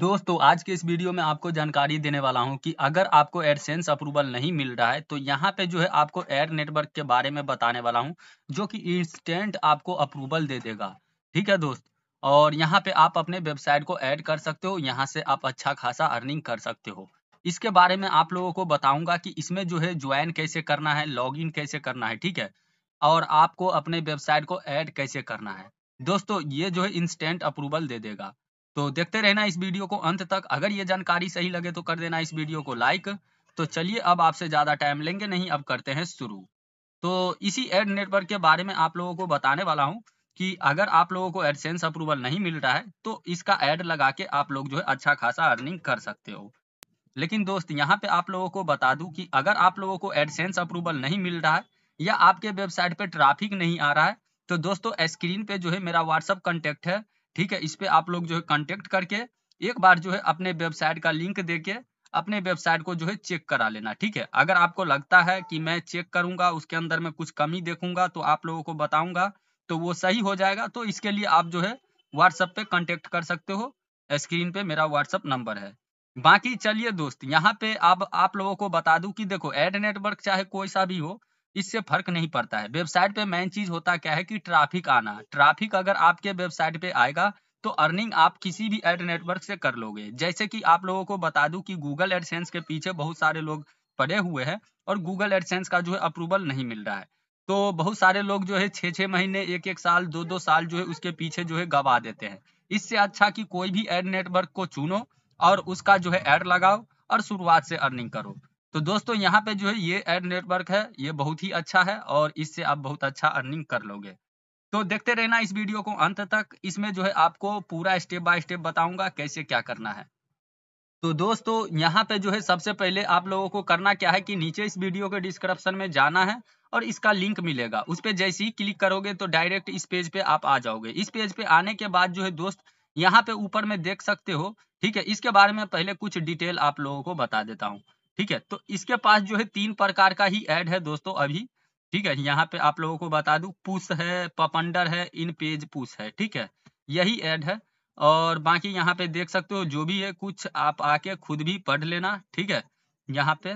दोस्तों आज के इस वीडियो में आपको जानकारी देने वाला हूं कि अगर आपको एडसेंस अप्रूवल नहीं मिल रहा है तो यहां पे जो है आपको एड नेटवर्क के बारे में बताने वाला हूं जो कि इंस्टेंट आपको अप्रूवल दे देगा ठीक है दोस्त और यहां पे आप अपने वेबसाइट को ऐड कर सकते हो यहां से आप अच्छा खासा अर्निंग कर सकते हो इसके बारे में आप लोगों को बताऊंगा कि इसमें जो है ज्वाइन कैसे करना है लॉग कैसे करना है ठीक है और आपको अपने वेबसाइट को ऐड कैसे करना है दोस्तों ये जो है इंस्टेंट अप्रूवल दे देगा तो देखते रहना इस वीडियो को अंत तक अगर ये जानकारी सही लगे तो कर देना इस वीडियो को लाइक तो चलिए अब आपसे ज़्यादा टाइम लेंगे नहीं अब करते हैं शुरू तो इसी एड नेटवर्क के बारे में आप लोगों को बताने वाला हूँ कि अगर आप लोगों को एडसेंस अप्रूवल नहीं मिल रहा है तो इसका एड लगा के आप लोग जो है अच्छा खासा अर्निंग कर सकते हो लेकिन दोस्त यहाँ पे आप लोगों को बता दू की अगर आप लोगों को एडसेंस अप्रूवल नहीं मिल रहा है या आपके वेबसाइट पे ट्राफिक नहीं आ रहा है तो दोस्तों स्क्रीन पे जो है मेरा व्हाट्सअप कॉन्टेक्ट है ठीक है इस पे आप लोग जो है कॉन्टेक्ट करके एक बार जो है अपने वेबसाइट का लिंक दे के अपने वेबसाइट को जो है चेक करा लेना ठीक है अगर आपको लगता है कि मैं चेक करूंगा उसके अंदर में कुछ कमी देखूंगा तो आप लोगों को बताऊंगा तो वो सही हो जाएगा तो इसके लिए आप जो है व्हाट्सएप पे कॉन्टेक्ट कर सकते हो स्क्रीन पे मेरा व्हाट्सएप नंबर है बाकी चलिए दोस्त यहाँ पे अब आप, आप लोगों को बता दू की देखो एड नेटवर्क चाहे कोई सा भी हो इससे फर्क नहीं पड़ता है वेबसाइट पे मेन चीज होता क्या है कि ट्रैफिक आना ट्रैफिक अगर आपके वेबसाइट पे आएगा तो अर्निंग आप किसी भी एड नेटवर्क से कर लोगे जैसे कि आप लोगों को बता दूं कि गूगल एडसेंस के पीछे बहुत सारे लोग पड़े हुए हैं और गूगल एडसेंस का जो है अप्रूवल नहीं मिल रहा है तो बहुत सारे लोग जो है छः छः महीने एक एक साल दो दो साल जो है उसके पीछे जो है गवा देते हैं इससे अच्छा कि कोई भी एड नेटवर्क को चुनो और उसका जो है एड लगाओ और शुरुआत से अर्निंग करो तो दोस्तों यहाँ पे जो है ये एड नेटवर्क है ये बहुत ही अच्छा है और इससे आप बहुत अच्छा अर्निंग कर लोगे तो देखते रहना इस वीडियो को अंत तक इसमें जो है आपको पूरा स्टेप बाय स्टेप बताऊंगा कैसे क्या करना है तो दोस्तों यहाँ पे जो है सबसे पहले आप लोगों को करना क्या है कि नीचे इस वीडियो के डिस्क्रिप्शन में जाना है और इसका लिंक मिलेगा उस पर जैसे ही क्लिक करोगे तो डायरेक्ट इस पेज पे आप आ जाओगे इस पेज पे आने के बाद जो है दोस्त यहाँ पे ऊपर में देख सकते हो ठीक है इसके बारे में पहले कुछ डिटेल आप लोगों को बता देता हूँ ठीक है तो इसके पास जो है तीन प्रकार का ही एड है दोस्तों अभी ठीक है यहाँ पे आप लोगों को बता दू पुश है पपंडर है इन पेज पुश है ठीक है यही एड है और बाकी यहाँ पे देख सकते हो जो भी है कुछ आप आके खुद भी पढ़ लेना ठीक है यहाँ पे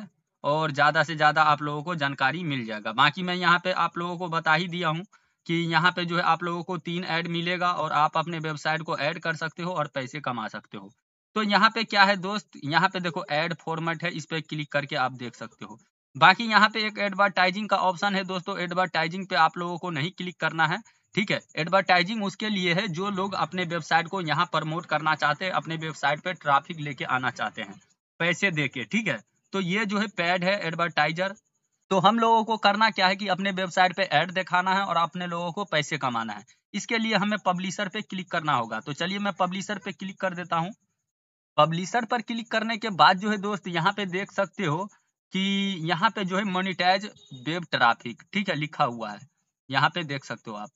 और ज्यादा से ज्यादा आप लोगों को जानकारी मिल जाएगा बाकी मैं यहाँ पे आप लोगों को बता ही दिया हूँ कि यहाँ पे जो है आप लोगों को तीन ऐड मिलेगा और आप अपने वेबसाइट को ऐड कर सकते हो और पैसे कमा सकते हो तो यहाँ पे क्या है दोस्त यहाँ पे देखो एड फॉर्मेट है इस पर क्लिक करके आप देख सकते हो बाकी यहाँ पे एक एडवर्टाइजिंग का ऑप्शन है दोस्तों एडवर्टाइजिंग पे आप लोगों को नहीं क्लिक करना है ठीक है एडवर्टाइजिंग उसके लिए है जो लोग अपने वेबसाइट को यहाँ प्रमोट करना चाहते हैं अपने वेबसाइट पे ट्रैफिक लेके आना चाहते हैं पैसे दे के ठीक है तो ये जो है पैड है एडवर्टाइजर तो हम लोगों को करना क्या है कि अपने वेबसाइट पे एड दिखाना है और अपने लोगों को पैसे कमाना है इसके लिए हमें पब्लिशर पे क्लिक करना होगा तो चलिए मैं पब्लिशर पे क्लिक कर देता हूँ पब्लिशर पर क्लिक करने के बाद जो है दोस्त यहाँ पे देख सकते हो कि यहाँ पे जो है मोनिटाइज वेब ट्राफिक ठीक है लिखा हुआ है यहाँ पे देख सकते हो आप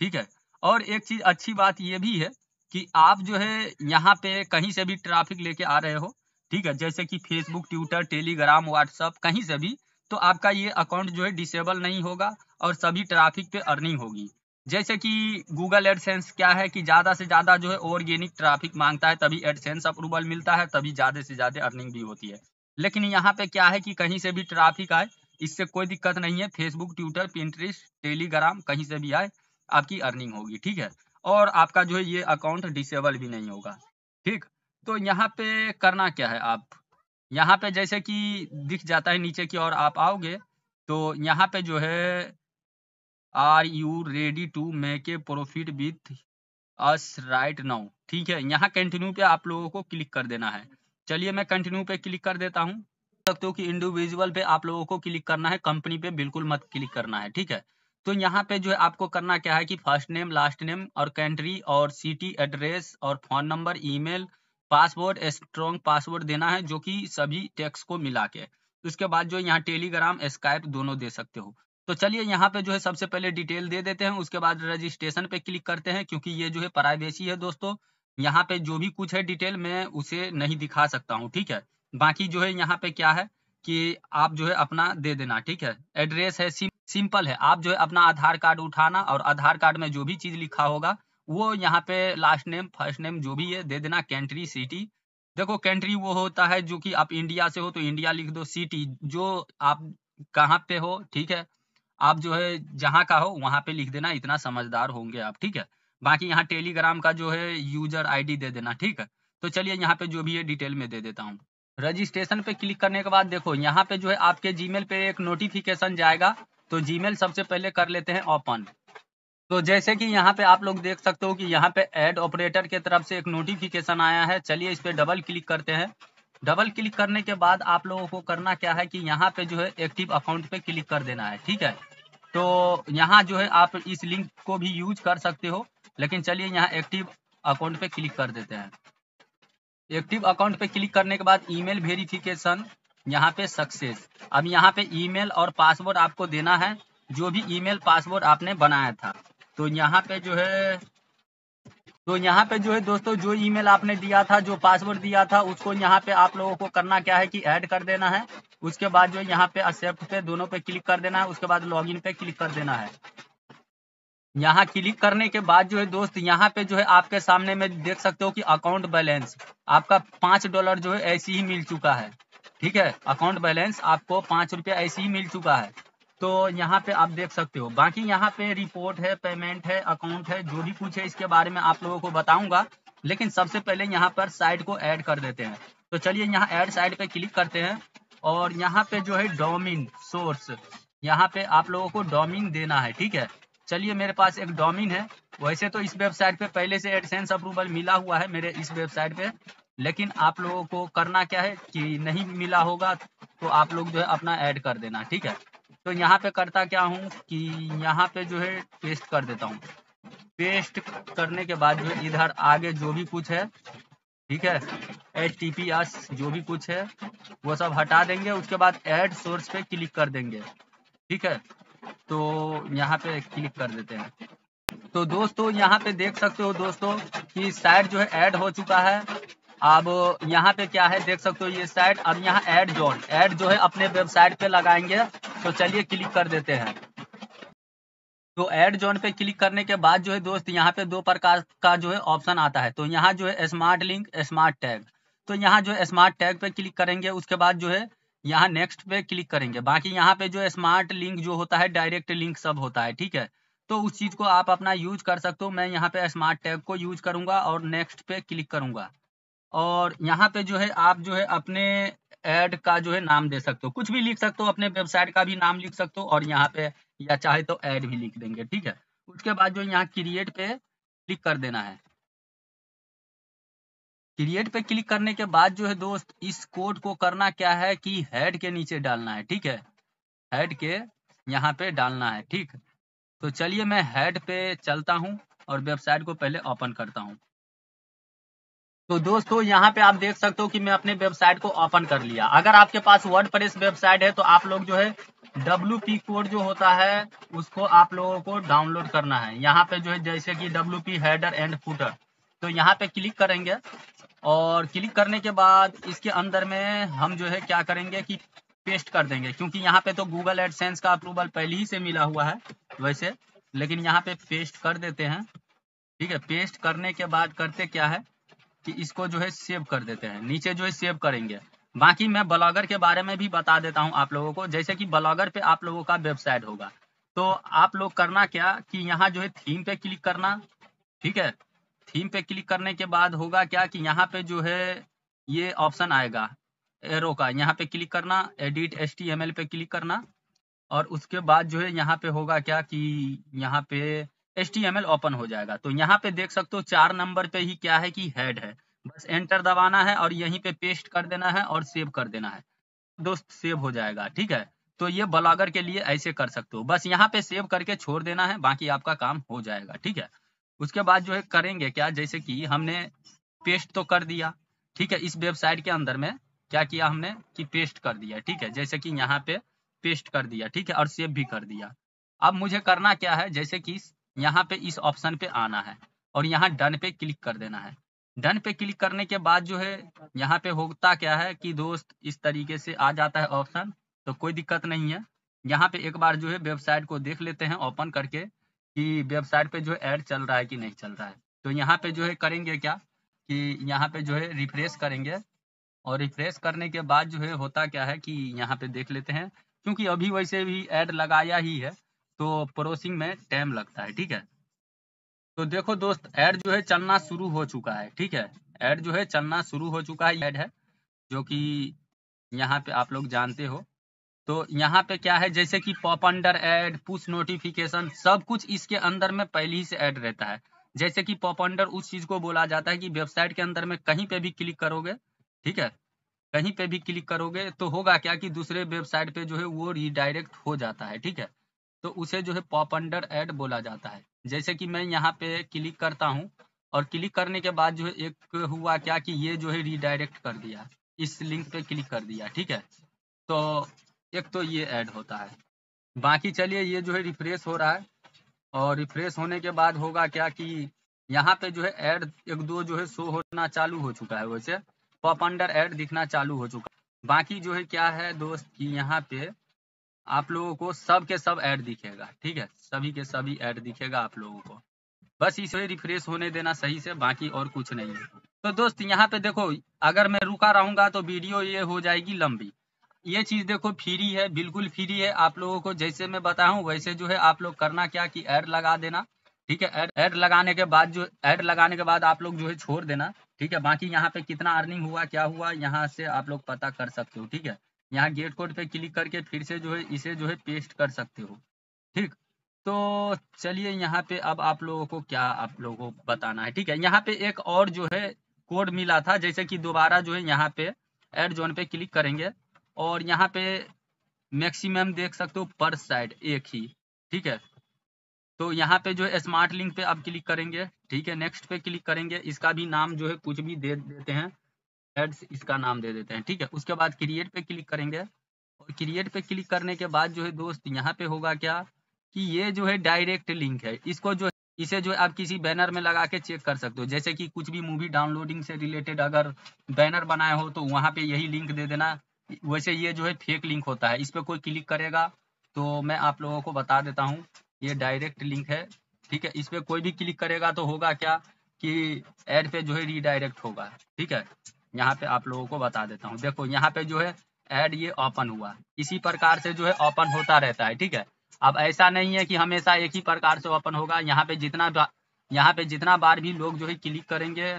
ठीक है और एक चीज अच्छी बात ये भी है कि आप जो है यहाँ पे कहीं से भी ट्रैफिक लेके आ रहे हो ठीक है जैसे कि फेसबुक ट्विटर टेलीग्राम व्हाट्सअप कहीं से भी तो आपका ये अकाउंट जो है डिसेबल नहीं होगा और सभी ट्रैफिक पे अर्निंग होगी जैसे कि गूगल एडसेंस क्या है कि ज़्यादा से ज़्यादा जो है ऑर्गेनिक ट्रैफिक मांगता है तभी एडसेंस अप्रूवल मिलता है तभी ज़्यादा से ज़्यादा अर्निंग भी होती है लेकिन यहाँ पे क्या है कि कहीं से भी ट्रैफिक आए इससे कोई दिक्कत नहीं है फेसबुक ट्विटर पिंट्रिस्ट टेलीग्राम कहीं से भी आए आपकी अर्निंग होगी ठीक है और आपका जो है ये अकाउंट डिसेबल भी नहीं होगा ठीक तो यहाँ पे करना क्या है आप यहाँ पे जैसे कि दिख जाता है नीचे की और आप आओगे तो यहाँ पे जो है are you ready to make a profit with us right now ठीक है यहाँ कंटिन्यू पे आप लोगों को क्लिक कर देना है चलिए मैं कंटिन्यू पे क्लिक कर देता हूँ सकते हो कि इंडिविजुअल पे आप लोगों को क्लिक करना है कंपनी पे बिल्कुल मत क्लिक करना है ठीक है तो यहाँ पे जो है आपको करना क्या है कि फर्स्ट नेम लास्ट नेम और कंट्री और सिटी एड्रेस और phone number email password strong password देना है जो कि सभी टैक्स को मिला के उसके बाद जो यहाँ टेलीग्राम स्काइप दोनों दे सकते हो तो चलिए यहाँ पे जो है सबसे पहले डिटेल दे देते हैं उसके बाद रजिस्ट्रेशन पे क्लिक करते हैं क्योंकि ये जो है प्राइवेसी है दोस्तों यहाँ पे जो भी कुछ है डिटेल मैं उसे नहीं दिखा सकता हूँ ठीक है बाकी जो है यहाँ पे क्या है कि आप जो है अपना दे देना ठीक है एड्रेस है सिम, सिंपल है आप जो है अपना आधार कार्ड उठाना और आधार कार्ड में जो भी चीज लिखा होगा वो यहाँ पे लास्ट नेम फर्स्ट नेम जो भी है दे देना कंट्री सिटी देखो कंट्री वो होता है जो कि आप इंडिया से हो तो इंडिया लिख दो सिटी जो आप कहाँ पे हो ठीक है आप जो है जहाँ का हो वहाँ पे लिख देना इतना समझदार होंगे आप ठीक है बाकी यहाँ टेलीग्राम का जो है यूजर आईडी दे देना ठीक है तो चलिए यहाँ पे जो भी है डिटेल में दे देता हूँ रजिस्ट्रेशन पे क्लिक करने के बाद देखो यहाँ पे जो है आपके जीमेल पे एक नोटिफिकेशन जाएगा तो जीमेल सबसे पहले कर लेते हैं ओपन तो जैसे कि यहाँ पे आप लोग देख सकते हो कि यहाँ पे एड ऑपरेटर के तरफ से एक नोटिफिकेशन आया है चलिए इस पे डबल क्लिक करते हैं डबल क्लिक करने के बाद आप लोगों को करना क्या है कि यहाँ पे जो है एक्टिव अकाउंट पे क्लिक कर देना है ठीक है तो यहाँ जो है आप इस लिंक को भी यूज कर सकते हो लेकिन चलिए यहाँ एक्टिव अकाउंट पे क्लिक कर देते हैं एक्टिव अकाउंट पे क्लिक करने के बाद ईमेल वेरिफिकेशन यहाँ पे सक्सेस अब यहाँ पे ईमेल और पासवर्ड आपको देना है जो भी ईमेल पासवर्ड आपने बनाया था तो यहाँ पे जो है तो यहाँ पे जो है दोस्तों जो ईमेल आपने दिया था जो पासवर्ड दिया था उसको यहाँ पे आप लोगों को करना क्या है कि ऐड कर देना है उसके बाद जो यहाँ पे एक्सेप्ट पे दोनों पे क्लिक कर देना है उसके बाद लॉगिन पे क्लिक कर देना है यहाँ क्लिक करने के बाद जो है दोस्त यहाँ पे जो है आपके सामने में देख सकते हो कि अकाउंट बैलेंस आपका पांच डॉलर जो है ऐसे ही मिल चुका है ठीक है अकाउंट बैलेंस आपको पांच रुपया ऐसे ही मिल चुका है तो यहाँ पे आप देख सकते हो बाकी यहाँ पे रिपोर्ट है पेमेंट है अकाउंट है जो भी कुछ है इसके बारे में आप लोगों को बताऊंगा लेकिन सबसे पहले यहाँ पर साइट को ऐड कर देते हैं तो चलिए यहाँ ऐड साइट पे क्लिक करते हैं और यहाँ पे जो है डोमिन सोर्स यहाँ पे आप लोगों को डोमिन देना है ठीक है चलिए मेरे पास एक डोमिन है वैसे तो इस वेबसाइट पे पहले से एडसेंस अप्रूवल मिला हुआ है मेरे इस वेबसाइट पे लेकिन आप लोगों को करना क्या है कि नहीं मिला होगा तो आप लोग जो है अपना ऐड कर देना ठीक है तो यहाँ पे करता क्या हूँ कि यहाँ पे जो है पेस्ट कर देता हूँ पेस्ट करने के बाद जो इधर आगे जो भी कुछ है ठीक है एच टी पी एस जो भी कुछ है वो सब हटा देंगे उसके बाद एड सोर्स पे क्लिक कर देंगे ठीक है तो यहाँ पे क्लिक कर देते हैं तो दोस्तों यहाँ पे देख सकते हो दोस्तों कि साइट जो है ऐड हो चुका है अब यहाँ पे क्या है देख सकते हो ये साइट अब यहाँ ऐड जोन ऐड जो है अपने वेबसाइट पे लगाएंगे तो चलिए क्लिक कर देते हैं तो एड जोन पे क्लिक करने के बाद जो है दोस्त यहाँ पे दो प्रकार का जो है ऑप्शन आता है तो यहाँ जो है स्मार्ट लिंक स्मार्ट टैग तो यहाँ जो है स्मार्ट टैग पे क्लिक करेंगे उसके बाद जो है यहाँ नेक्स्ट पे क्लिक करेंगे बाकी यहाँ पे जो स्मार्ट लिंक जो होता है डायरेक्ट लिंक सब होता है ठीक है तो उस चीज को आप अपना यूज कर सकते हो मैं यहाँ पे स्मार्ट टैग को यूज करूंगा और नेक्स्ट पे क्लिक करूंगा और यहाँ पे जो है आप जो है अपने एड का जो है नाम दे सकते हो कुछ भी लिख सकते हो अपने वेबसाइट का भी नाम लिख सकते हो और यहाँ पे या चाहे तो एड भी लिख देंगे ठीक है उसके बाद जो यहाँ क्रिएट पे क्लिक कर देना है क्रिएट पे क्लिक करने के बाद जो है दोस्त इस कोड को करना क्या है कि हेड के नीचे डालना है ठीक है हेड के यहाँ पे डालना है ठीक तो चलिए मैं हेड पे चलता हूँ और वेबसाइट को पहले ओपन करता हूँ तो दोस्तों यहाँ पे आप देख सकते हो कि मैं अपने वेबसाइट को ओपन कर लिया अगर आपके पास वर्ड वेबसाइट है तो आप लोग जो है डब्ल्यू पी कोड जो होता है उसको आप लोगों को डाउनलोड करना है यहाँ पे जो है जैसे कि W P header and footer तो यहाँ पे क्लिक करेंगे और क्लिक करने के बाद इसके अंदर में हम जो है क्या करेंगे कि पेस्ट कर देंगे क्योंकि यहाँ पे तो गूगल एडसेंस का अप्रूवल पहले ही से मिला हुआ है वैसे लेकिन यहाँ पे पेस्ट कर देते हैं ठीक है पेस्ट करने के बाद करते क्या है कि इसको जो है सेव कर देते हैं नीचे जो है सेव करेंगे बाकी मैं ब्लॉगर के बारे में भी बता देता हूँ आप लोगों को जैसे कि ब्लॉगर पे आप लोगों का वेबसाइट होगा तो आप लोग करना क्या कि यहाँ जो है थीम पे क्लिक करना ठीक है थीम पे क्लिक करने के बाद होगा क्या कि यहाँ पे जो है ये ऑप्शन आएगा एरो का यहाँ पे क्लिक करना एडिट एस पे क्लिक करना और उसके बाद जो है यहाँ पे होगा क्या कि यहाँ पे एल ओपन हो जाएगा तो यहाँ पे देख सकते हो चार नंबर पे ही क्या है कि हेड है बस एंटर दबाना है और यहीं पे पेस्ट कर देना है और सेव कर देना है दोस्त सेव हो जाएगा ठीक है तो ये ब्लॉगर के लिए ऐसे कर सकते हो बस यहाँ पे सेव करके छोड़ देना है बाकी आपका काम हो जाएगा ठीक है उसके बाद जो है करेंगे क्या जैसे कि हमने पेस्ट तो कर दिया ठीक है इस वेबसाइट के अंदर में क्या किया हमने कि पेस्ट कर दिया ठीक है जैसे कि यहाँ पे पेस्ट कर दिया ठीक है और सेव भी कर दिया अब मुझे करना क्या है जैसे कि यहाँ पे इस ऑप्शन पे आना है और यहाँ डन पे क्लिक कर देना है डन पे क्लिक करने के बाद जो है यहाँ पे होता क्या है कि दोस्त इस तरीके से आ जाता है ऑप्शन तो कोई दिक्कत नहीं है यहाँ पे एक बार जो है वेबसाइट को देख लेते हैं ओपन करके कि वेबसाइट पे जो है एड चल रहा है कि नहीं चल रहा है तो यहाँ पे जो है करेंगे क्या कि यहाँ पे जो है रिफ्रेश करेंगे और रिफ्रेश करने के बाद जो है होता क्या है कि यहाँ पे देख लेते हैं क्योंकि अभी वैसे भी एड लगाया ही है तो प्रोसिंग में टाइम लगता है ठीक है तो देखो दोस्त एड जो है चलना शुरू हो चुका है ठीक है एड जो है चलना शुरू हो चुका है एड है जो कि यहाँ पे आप लोग जानते हो तो यहाँ पे क्या है जैसे कि pop under ad push notification सब कुछ इसके अंदर में पहले ही से ऐड रहता है जैसे कि पॉप अंडर उस चीज को बोला जाता है कि वेबसाइट के अंदर में कहीं पे भी क्लिक करोगे ठीक है कहीं पे भी क्लिक करोगे तो होगा क्या कि दूसरे वेबसाइट पे जो है वो रिडायरेक्ट हो जाता है ठीक है तो उसे जो है पॉप अंडर एड बोला जाता है जैसे कि मैं यहाँ पे क्लिक करता हूँ और क्लिक करने के बाद जो है एक हुआ क्या कि ये जो है रिडायरेक्ट कर दिया इस लिंक पे क्लिक कर दिया ठीक है तो एक तो ये ऐड होता है बाकी चलिए ये जो है रिफ्रेश हो रहा है और रिफ्रेश होने के बाद होगा क्या कि यहाँ पे जो है ऐड एक दो जो है शो होना चालू हो चुका है वैसे पॉप अंडर ऐड दिखना चालू हो चुका है बाकी जो है क्या है दोस्त की यहाँ पे आप लोगों को सब के सब ऐड दिखेगा ठीक है सभी के सभी ऐड दिखेगा आप लोगों को बस इसे रिफ्रेश होने देना सही से बाकी और कुछ नहीं है तो दोस्त यहाँ पे देखो अगर मैं रुका रहूंगा तो वीडियो ये हो जाएगी लंबी ये चीज देखो फ्री है बिल्कुल फ्री है आप लोगों को जैसे मैं बताऊँ वैसे जो है आप लोग करना क्या कि ऐड लगा देना ठीक है ऐड ऐड लगाने के बाद जो ऐड लगाने के बाद आप लोग जो है छोड़ देना ठीक है बाकी यहाँ पे कितना अर्निंग हुआ क्या हुआ यहाँ से आप लोग पता कर सकते हो ठीक है यहाँ गेट कोड पे क्लिक करके फिर से जो है इसे जो है पेस्ट कर सकते हो ठीक तो चलिए यहाँ पे अब आप लोगों को क्या आप लोगों को बताना है ठीक है यहाँ पे एक और जो है कोड मिला था जैसे कि दोबारा जो है यहाँ पे एड जोन पे क्लिक करेंगे और यहाँ पे मैक्सिमम देख सकते हो पर साइड एक ही ठीक है तो यहाँ पे जो है स्मार्ट लिंक पे अब क्लिक करेंगे ठीक है नेक्स्ट पे क्लिक करेंगे इसका भी नाम जो है कुछ भी दे देते हैं एड्स इसका नाम दे देते हैं ठीक है उसके बाद क्रिएट पे क्लिक करेंगे और क्रिएट पे क्लिक करने के बाद जो है दोस्त यहाँ पे होगा क्या कि ये जो है डायरेक्ट लिंक है इसको जो इसे जो आप किसी बैनर में लगा के चेक कर सकते हो जैसे कि कुछ भी मूवी डाउनलोडिंग से रिलेटेड अगर बैनर बनाए हो तो वहाँ पे यही लिंक दे देना वैसे ये जो है फेक लिंक होता है इस पर कोई क्लिक करेगा तो मैं आप लोगों को बता देता हूँ ये डायरेक्ट लिंक है ठीक है इस पर कोई भी क्लिक करेगा तो होगा क्या कि एड पे जो है रीडायरेक्ट होगा ठीक है यहाँ पे आप लोगों को बता देता हूँ देखो यहाँ पे जो है एड ये ओपन हुआ इसी प्रकार से जो है ओपन होता रहता है ठीक है अब ऐसा नहीं है कि हमेशा एक ही प्रकार से ओपन होगा यहाँ पे जितना यहाँ पे जितना बार भी लोग जो है क्लिक करेंगे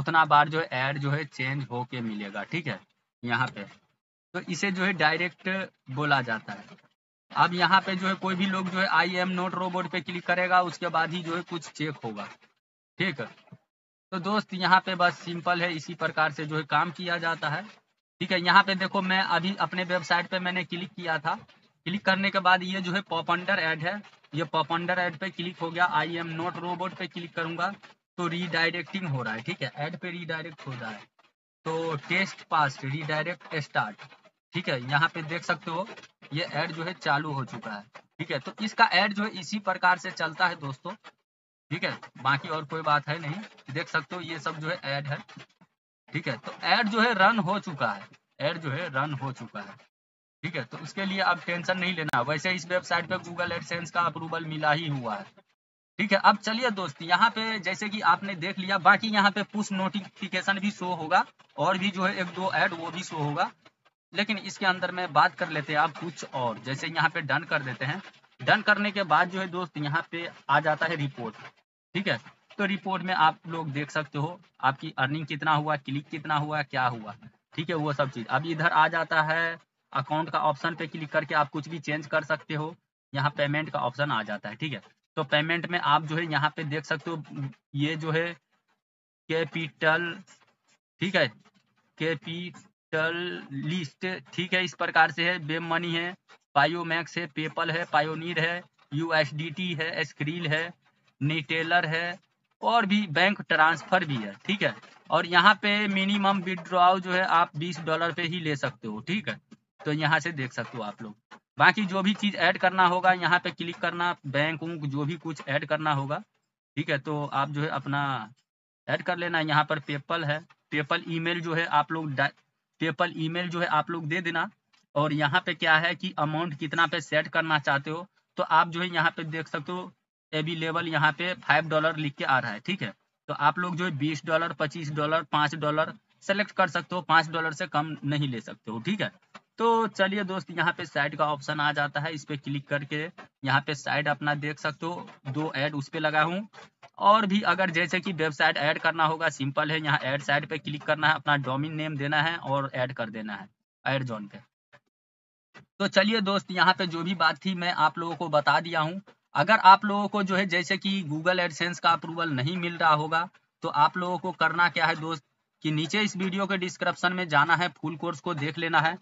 उतना बार जो है एड जो है चेंज होके मिलेगा ठीक है यहाँ पे तो इसे जो है डायरेक्ट बोला जाता है अब यहाँ पे जो है कोई भी लोग जो है आई एम नोट रोबोट पे क्लिक करेगा उसके बाद ही जो है कुछ चेक होगा ठीक तो दोस्त यहाँ पे बस सिंपल है इसी प्रकार से जो है काम किया जाता है ठीक है यहाँ पे देखो मैं अभी अपने वेबसाइट पे मैंने क्लिक किया था क्लिक करने के बाद ये जो है पॉपंडर एड है ये पॉपंडर एड पे क्लिक हो गया आई एम नॉट रोबोट पे क्लिक करूंगा तो रीडायरेक्टिंग हो रहा है ठीक है एड पे रीडायरेक्ट हो रहा है तो टेस्ट पास रीडायरेक्ट स्टार्ट ठीक है यहाँ पे देख सकते हो ये एड जो है चालू हो चुका है ठीक है तो इसका एड जो है इसी प्रकार से चलता है दोस्तों ठीक है बाकी और कोई बात है नहीं देख सकते हो ये सब जो है ऐड है ठीक है तो ऐड जो है रन हो चुका है ऐड जो है रन हो चुका है ठीक है तो उसके लिए आप टेंशन नहीं लेना वैसे इस वेबसाइट पे गूगल एडसेंस का अप्रूवल मिला ही हुआ है ठीक है अब चलिए दोस्त यहाँ पे जैसे कि आपने देख लिया बाकी यहाँ पे पुश नोटिफिकेशन भी शो होगा और भी जो है एक दो ऐड वो भी शो होगा लेकिन इसके अंदर में बात कर लेते हैं आप कुछ और जैसे यहाँ पे डन कर देते हैं डन करने के बाद जो है दोस्त यहाँ पे आ जाता है रिपोर्ट ठीक है तो रिपोर्ट में आप लोग देख सकते हो आपकी अर्निंग कितना हुआ क्लिक कितना हुआ क्या हुआ ठीक है वो सब चीज अब इधर आ जाता है अकाउंट का ऑप्शन पे क्लिक करके आप कुछ भी चेंज कर सकते हो यहाँ पेमेंट का ऑप्शन आ जाता है ठीक है तो पेमेंट में आप जो है यहाँ पे देख सकते हो ये जो है कैपिटल ठीक है कैपिटल लिस्ट ठीक है इस प्रकार से है बेम मनी है पायोमैक्स है पेपल है पायोनीर है यूएसडीटी है स्क्रील है निटेलर है और भी बैंक ट्रांसफर भी है ठीक है और यहाँ पे मिनिमम विड्रॉ जो है आप 20 डॉलर पे ही ले सकते हो ठीक है तो यहाँ से देख सकते हो आप लोग बाकी जो भी चीज ऐड करना होगा यहाँ पे क्लिक करना बैंक उंक जो भी कुछ ऐड करना होगा ठीक है तो आप जो है अपना ऐड कर लेना यहाँ पर पेपल है पेपल ईमेल जो है आप लोग पेपल ईमेल जो है आप लोग दे देना और यहाँ पे क्या है कि अमाउंट कितना पे सेट करना चाहते हो तो आप जो है यहाँ पे देख सकते हो अवेलेबल यहाँ पे फाइव डॉलर लिख के आ रहा है ठीक है तो आप लोग जो है बीस डॉलर पच्चीस डॉलर पांच डॉलर सेलेक्ट कर सकते हो पांच डॉलर से कम नहीं ले सकते हो ठीक है तो चलिए दोस्त यहाँ पे साइड का ऑप्शन आ जाता है इस पे क्लिक करके यहाँ पे साइड अपना देख सकते हो दो एड उस पर लगा हूँ और भी अगर जैसे कि वेबसाइट ऐड करना होगा सिंपल है यहाँ ऐड साइड पे क्लिक करना है अपना डोमिन नेम देना है और ऐड कर देना है ऐड जोन पे तो चलिए दोस्त यहाँ पे जो भी बात थी मैं आप लोगों को बता दिया हूँ अगर आप लोगों को जो है जैसे कि गूगल एडसेंस का अप्रूवल नहीं मिल रहा होगा तो आप लोगों को करना क्या है दोस्त कि नीचे इस वीडियो के डिस्क्रिप्शन में जाना है फुल कोर्स को देख लेना है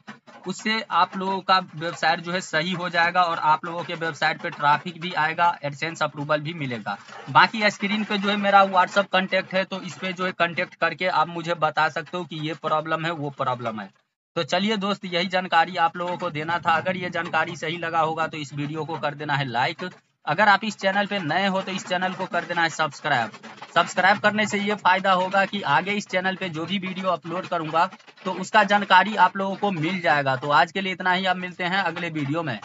उससे आप लोगों का वेबसाइट जो है सही हो जाएगा और आप लोगों के वेबसाइट पे ट्रैफिक भी आएगा एडसेंस अप्रूवल भी मिलेगा बाकी स्क्रीन पे जो है मेरा व्हाट्सअप कॉन्टेक्ट है तो इस जो है कॉन्टेक्ट करके आप मुझे बता सकते हो कि ये प्रॉब्लम है वो प्रॉब्लम है तो चलिए दोस्त यही जानकारी आप लोगों को देना था अगर ये जानकारी सही लगा होगा तो इस वीडियो को कर देना है लाइक अगर आप इस चैनल पे नए हो तो इस चैनल को कर देना है सब्सक्राइब सब्सक्राइब करने से ये फायदा होगा कि आगे इस चैनल पे जो भी वीडियो अपलोड करूंगा तो उसका जानकारी आप लोगों को मिल जाएगा तो आज के लिए इतना ही आप मिलते हैं अगले वीडियो में